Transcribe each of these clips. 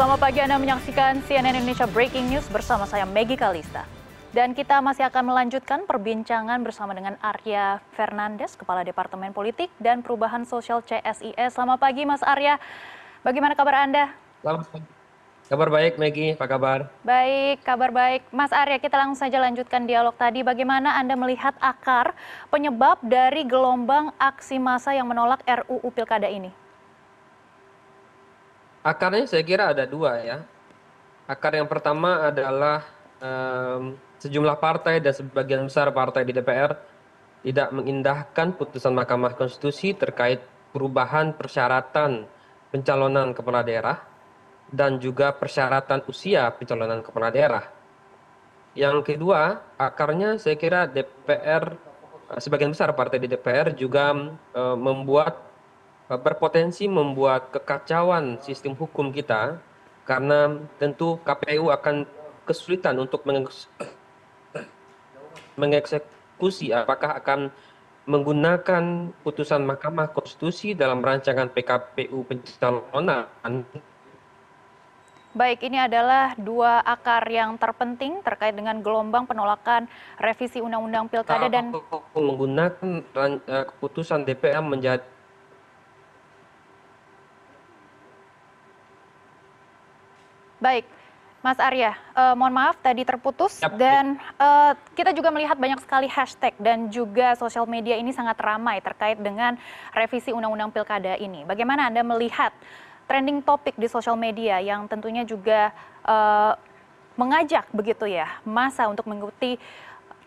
Selamat pagi Anda menyaksikan CNN Indonesia Breaking News bersama saya Maggie Kalista. Dan kita masih akan melanjutkan perbincangan bersama dengan Arya Fernandes, Kepala Departemen Politik dan Perubahan Sosial CSIS. Selamat pagi Mas Arya, bagaimana kabar Anda? Selamat pagi. Kabar baik Maggie, apa kabar? Baik, kabar baik. Mas Arya, kita langsung saja lanjutkan dialog tadi. Bagaimana Anda melihat akar penyebab dari gelombang aksi massa yang menolak RUU Pilkada ini? Akarnya saya kira ada dua ya. Akar yang pertama adalah um, sejumlah partai dan sebagian besar partai di DPR tidak mengindahkan putusan Mahkamah Konstitusi terkait perubahan persyaratan pencalonan kepala daerah dan juga persyaratan usia pencalonan kepala daerah. Yang kedua, akarnya saya kira DPR sebagian besar partai di DPR juga e, membuat Eh, berpotensi membuat kekacauan sistem hukum kita karena tentu KPU akan kesulitan untuk mengeksekusi apakah akan menggunakan putusan Mahkamah Konstitusi dalam rancangan PKPU pencalonan Baik, ini adalah dua akar yang terpenting terkait dengan gelombang penolakan revisi Undang-Undang Pilkada dan menggunakan eh, keputusan DPR menjadi Baik. Mas Arya, uh, mohon maaf tadi terputus yep. dan uh, kita juga melihat banyak sekali hashtag dan juga sosial media ini sangat ramai terkait dengan revisi undang-undang pilkada ini. Bagaimana Anda melihat trending topik di sosial media yang tentunya juga uh, mengajak begitu ya masa untuk mengikuti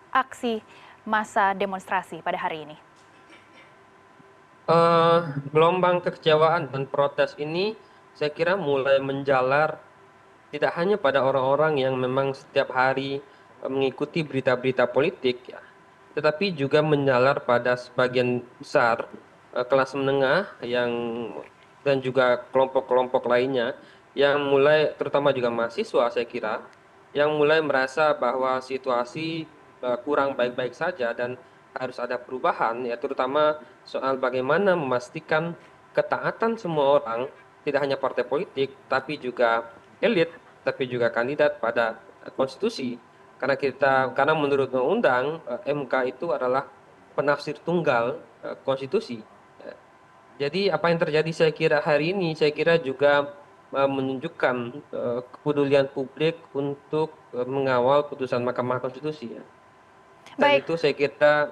aksi masa demonstrasi pada hari ini? Uh, gelombang kekecewaan dan protes ini saya kira mulai menjalar tidak hanya pada orang-orang yang memang setiap hari e, mengikuti berita-berita politik ya, tetapi juga menyalar pada sebagian besar uh, kelas menengah yang dan juga kelompok-kelompok lainnya yang mulai terutama juga mahasiswa saya kira yang mulai merasa bahwa situasi uh, kurang baik-baik saja dan harus ada perubahan ya terutama soal bagaimana memastikan ketaatan semua orang tidak hanya partai politik tapi juga elit tapi juga kandidat pada konstitusi karena kita karena menurut undang-undang eh, MK itu adalah penafsir tunggal eh, konstitusi. Eh, jadi apa yang terjadi saya kira hari ini saya kira juga menunjukkan kepedulian publik untuk mengawal putusan Mahkamah Konstitusi ya. Dan Baik. itu saya kira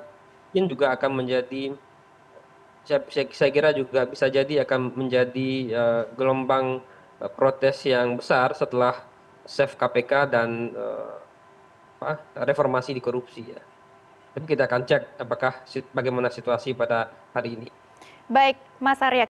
ini juga akan menjadi saya, saya, saya kira juga bisa jadi akan menjadi uh, gelombang Eh, protes yang besar setelah save KPK dan uh, apa, reformasi di korupsi ya. Tapi kita akan cek apakah bagaimana situasi pada hari ini. Baik, Mas Arya.